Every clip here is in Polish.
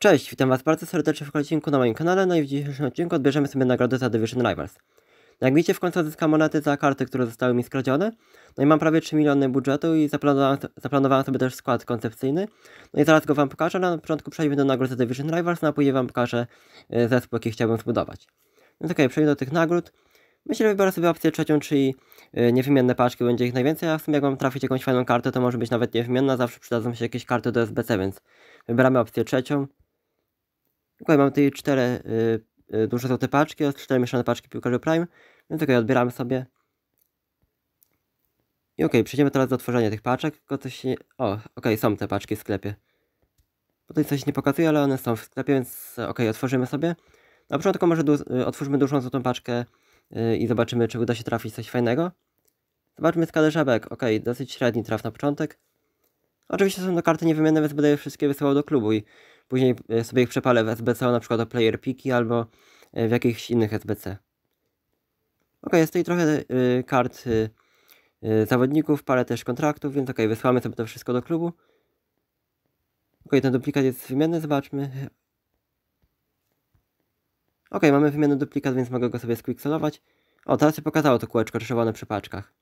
Cześć, witam was bardzo serdecznie w kolejnym odcinku na moim kanale, no i w dzisiejszym odcinku odbierzemy sobie nagrodę za Division Rivals. No jak widzicie w końcu zyskam monety za karty, które zostały mi skradzione, no i mam prawie 3 miliony budżetu i zaplanowałem, zaplanowałem sobie też skład koncepcyjny, no i zaraz go wam pokażę, na początku przejdźmy do nagrody za Division Rivals, no a później wam pokażę e, zespół, jaki chciałbym zbudować. Więc no okej, okay, do tych nagród. Myślę, że wybiorę sobie opcję trzecią, czyli e, niewymienne paczki, będzie ich najwięcej, a w sumie jak mam trafić jakąś fajną kartę, to może być nawet niewymienna, zawsze przydadzą się jakieś karty do SBC, więc wybieramy opcję trzecią. Dokładnie mamy tutaj cztery y, y, duże złote paczki oraz cztery mieszane paczki piłkarzy Prime, więc no ok, odbieramy sobie. I ok, przejdziemy teraz do otworzenia tych paczek, tylko coś się... O, ok, są te paczki w sklepie. Tutaj coś nie pokazuje, ale one są w sklepie, więc e, ok, otworzymy sobie. Na początku może du y, otwórzmy dużą złotą paczkę yy, i zobaczymy, czy uda się trafić coś fajnego. Zobaczmy skalę żabek. Ok, dosyć średni traf na początek. Oczywiście są to karty niewymienne, więc będę je wszystkie wysyłał do klubu i Później e, sobie ich przepalę w SBC, na przykład o player piki albo e, w jakichś innych SBC. Ok, jest tutaj trochę e, kart zawodników, parę też kontraktów, więc ok, wysłamy sobie to wszystko do klubu. Ok, ten duplikat jest wymienny, zobaczmy. Ok, mamy wymienny duplikat, więc mogę go sobie squixelować. O, teraz się pokazało to kółeczko czerwone przy paczkach.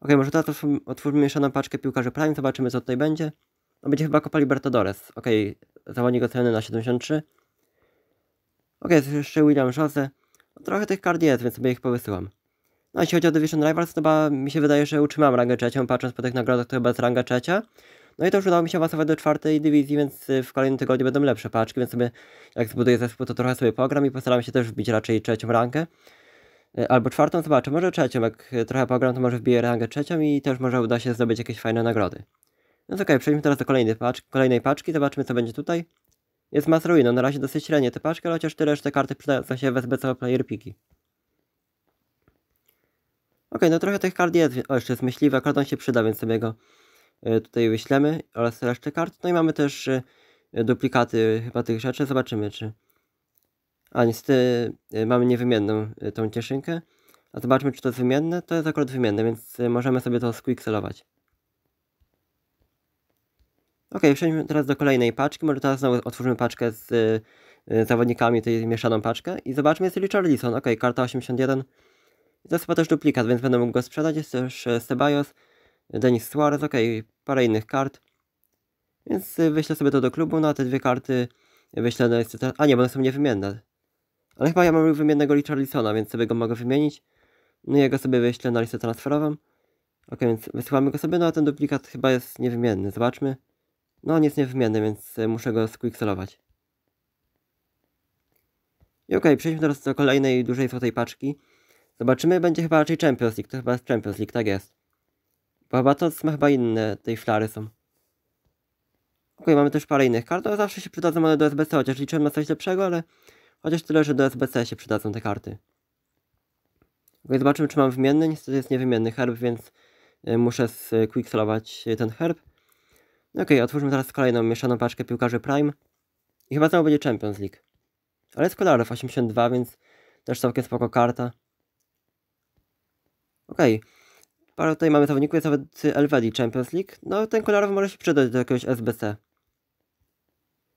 Ok, może teraz otwórzmy mieszaną paczkę piłkarzy Prime, zobaczymy co tutaj będzie. On no będzie chyba kopa Libertadores. Okej, okay, zawodnik oceny na 73. Okej, okay, jeszcze William Jose. No, trochę tych kart jest, więc sobie ich powysyłam. No jeśli chodzi o Division Rivals, to chyba mi się wydaje, że utrzymam rangę trzecią, patrząc po tych nagrodach, to chyba jest ranga trzecia. No i to już udało mi się awansować do czwartej dywizji, więc y, w kolejnym tygodniu będą lepsze paczki, więc sobie jak zbuduję zespół, to trochę sobie pogram i postaram się też wbić raczej trzecią rankę. Y, albo czwartą, zobaczę, może trzecią, jak y, trochę pogram, to może wbiję rangę trzecią i też może uda się zdobyć jakieś fajne nagrody. No to okej, przejdźmy teraz do kolejnej, paczki, kolejnej paczki, zobaczmy co będzie tutaj. Jest mas no na razie dosyć średnie te paczki, ale chociaż tyle, że te karty przydają się w SBC player piki. Ok, no trochę tych kart jest, o jeszcze jest myśliwy, akurat on się przyda, więc sobie go y, tutaj wyślemy oraz resztę kart. No i mamy też y, duplikaty chyba tych rzeczy, zobaczymy czy... A niestety y, mamy niewymienną y, tą cieszynkę. A zobaczmy czy to jest wymienne, to jest akurat wymienne, więc y, możemy sobie to squixelować. Ok, przejdźmy teraz do kolejnej paczki. Może teraz znowu otworzymy paczkę z y, y zawodnikami, tej mieszaną paczkę i zobaczmy, jest Richarlison. Ok, karta 81. I to jest chyba też duplikat, więc będę mógł go sprzedać. Jest też Sebajos, e, Denis Suarez, ok, parę innych kart. Więc y, wyślę sobie to do klubu, no a te dwie karty wyślę na listę A nie, bo one są niewymienne. Ale chyba ja mam wymiennego Richarlisona, więc sobie go mogę wymienić. No i ja go sobie wyślę na listę transferową. Ok, więc wysyłamy go sobie, no a ten duplikat chyba jest niewymienny. Zobaczmy. No on nie niewymienny, więc e, muszę go squickselować. I okej, okay, przejdźmy teraz do kolejnej dużej złotej paczki. Zobaczymy, będzie chyba raczej Champions League, to chyba jest Champions League, tak jest. Bo chyba to ma chyba inne tej flary są. Ok, mamy też parę innych kart, ale no, zawsze się przydadzą one do SBC, chociaż liczyłem na coś lepszego, ale chociaż tyle, że do SBC się przydadzą te karty. Ok, zobaczymy czy mam wymienny, niestety jest niewymienny herb, więc e, muszę e, quicksolować ten herb. No okej, okay, otwórzmy teraz kolejną mieszaną paczkę piłkarzy Prime. I chyba znowu będzie Champions League. Ale jest kolorów 82, więc też całkiem spoko karta. Okej. Okay. Parę tutaj mamy zawodników, jest nawet Champions League. No, ten kolorowy może się przydać do jakiegoś SBC.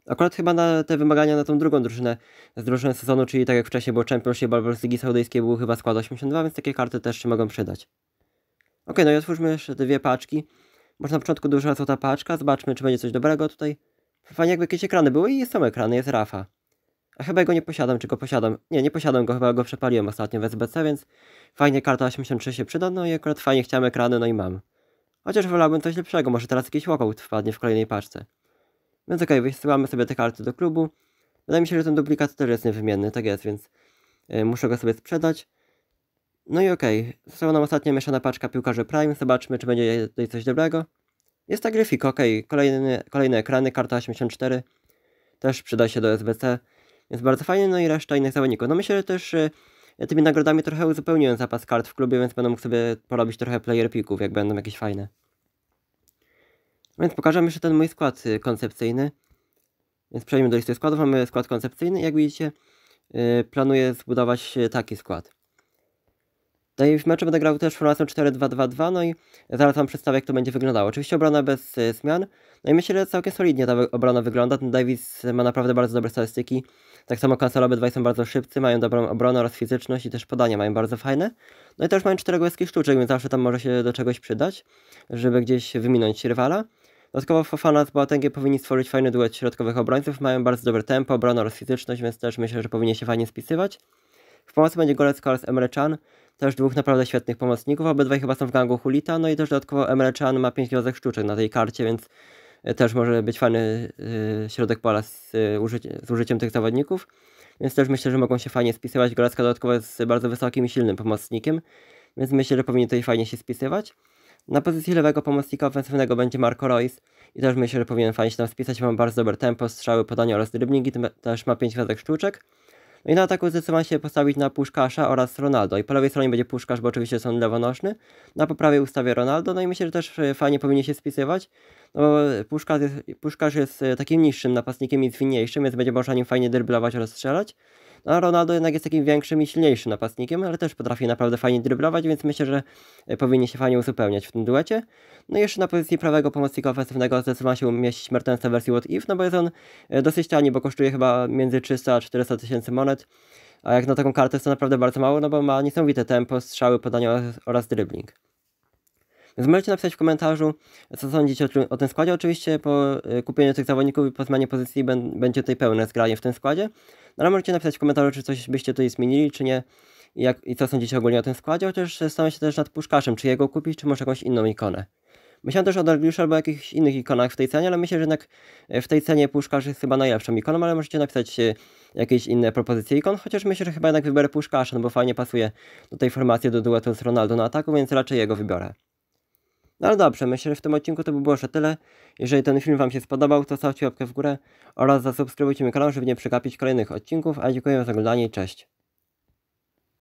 Akurat chyba na te wymagania na tą drugą drużynę z drużyny sezonu, czyli tak jak wcześniej bo Champions League z Ligi Saudyjskiej był chyba skład 82, więc takie karty też się mogą przydać. Ok, no i otwórzmy jeszcze dwie paczki. Może na początku duża złota paczka, zobaczmy, czy będzie coś dobrego tutaj. Fajnie jakby jakieś ekrany były i są ekrany, jest Rafa. A chyba go nie posiadam, czy go posiadam? Nie, nie posiadam go, chyba go przepaliłem ostatnio w SBC, więc fajnie karta 83 się przyda, no i akurat fajnie chciałem ekrany, no i mam. Chociaż wolałbym coś lepszego, może teraz jakiś walkout wpadnie w kolejnej paczce. Więc okej, okay, wysyłamy sobie te karty do klubu. Wydaje mi się, że ten duplikat też jest niewymienny, tak jest, więc e, muszę go sobie sprzedać. No i okej, okay. została nam ostatnia mieszana paczka piłkarzy Prime, zobaczmy czy będzie tutaj coś dobrego. Jest ta Gryfik, ok, kolejny, kolejne ekrany, karta 84, też przyda się do SBC, więc bardzo fajny, no i reszta innych zawodników. No myślę, że też ja e, tymi nagrodami trochę uzupełniłem zapas kart w klubie, więc będę mógł sobie porobić trochę player picków, jak będą jakieś fajne. Więc pokażę jeszcze ten mój skład e, koncepcyjny. Więc przejdźmy do listy składów. Mamy skład koncepcyjny. Jak widzicie, e, planuję zbudować taki skład. No i w meczu będę grał też formacją 4-2-2-2, no i zaraz Wam przedstawię, jak to będzie wyglądało. Oczywiście obrona bez y, zmian, no i myślę, że całkiem solidnie ta obrona wygląda. Ten Davis ma naprawdę bardzo dobre statystyki, tak samo Cancelo, obydwaj są bardzo szybcy, mają dobrą obronę oraz fizyczność i też podania mają bardzo fajne. No i też mają czterech łezkich sztuczek, więc zawsze tam może się do czegoś przydać, żeby gdzieś wyminąć rywala. Dodatkowo Fofana z Boatengiem powinni stworzyć fajny duet środkowych obrońców, mają bardzo dobre tempo, obronę oraz fizyczność, więc też myślę, że powinien się fajnie spisywać. W pomocy będzie Golecka oraz Emre Chan, też dwóch naprawdę świetnych pomocników, obydwaj chyba są w gangu Hulita, no i też dodatkowo Emre Chan ma 5 gwiazdek sztuczek na tej karcie, więc e, też może być fajny e, środek pola z, e, z użyciem tych zawodników, więc też myślę, że mogą się fajnie spisywać. Golecka dodatkowo jest bardzo wysokim i silnym pomocnikiem, więc myślę, że powinien tutaj fajnie się spisywać. Na pozycji lewego pomocnika ofensywnego będzie Marco Royce i też myślę, że powinien fajnie się tam spisać. Mam bardzo dobre tempo, strzały, podania oraz dryblingi, też ma 5 gwiazdek sztuczek. No i na ataku zdecydowałem się postawić na Puszkasza oraz Ronaldo. I po lewej stronie będzie Puszkasz, bo oczywiście są lewonożny. Na po prawej ustawię Ronaldo, no i myślę, że też e, fajnie powinien się spisywać. No bo Puszkasz jest, Puszkasz jest e, takim niższym napastnikiem i zwinniejszym, więc będzie można nim fajnie dryblować oraz strzelać. No, Ronaldo jednak jest takim większym i silniejszym napastnikiem, ale też potrafi naprawdę fajnie dryblować, więc myślę, że e, powinni się fajnie uzupełniać w tym duecie. No i jeszcze na pozycji prawego pomocnika ofensywnego zdecydował się umieścić Mertensa w wersji What If, no bo jest on e, dosyć tani, bo kosztuje chyba między 300 a 400 tysięcy monet, a jak na taką kartę jest to naprawdę bardzo mało, no bo ma niesamowite tempo, strzały, podania oraz dribbling. Więc możecie napisać w komentarzu, co sądzicie o, o tym składzie. Oczywiście po y, kupieniu tych zawodników i po zmianie pozycji będzie tutaj pełne zgranie w tym składzie. No ale możecie napisać w komentarzu, czy coś byście tutaj zmienili, czy nie. I, jak, I co sądzicie ogólnie o tym składzie, chociaż e, stanę się też nad puszkaszem, czy jego kupić, czy może jakąś inną ikonę. Myślałem też o Dargliuszu albo jakichś innych ikonach w tej cenie, ale myślę, że jednak e, w tej cenie puszkarz jest chyba najlepszą ikoną, ale możecie napisać e, jakieś inne propozycje ikon, chociaż myślę, że chyba jednak wybiorę Puszkasza, no bo fajnie pasuje do tej formacji do duetu z Ronaldo na ataku, więc raczej jego wybiorę. No ale dobrze, myślę, że w tym odcinku to by było już tyle. Jeżeli ten film Wam się spodobał, to zostawcie łapkę w górę oraz zasubskrybujcie mój kanał, żeby nie przegapić kolejnych odcinków, a dziękuję za oglądanie i cześć.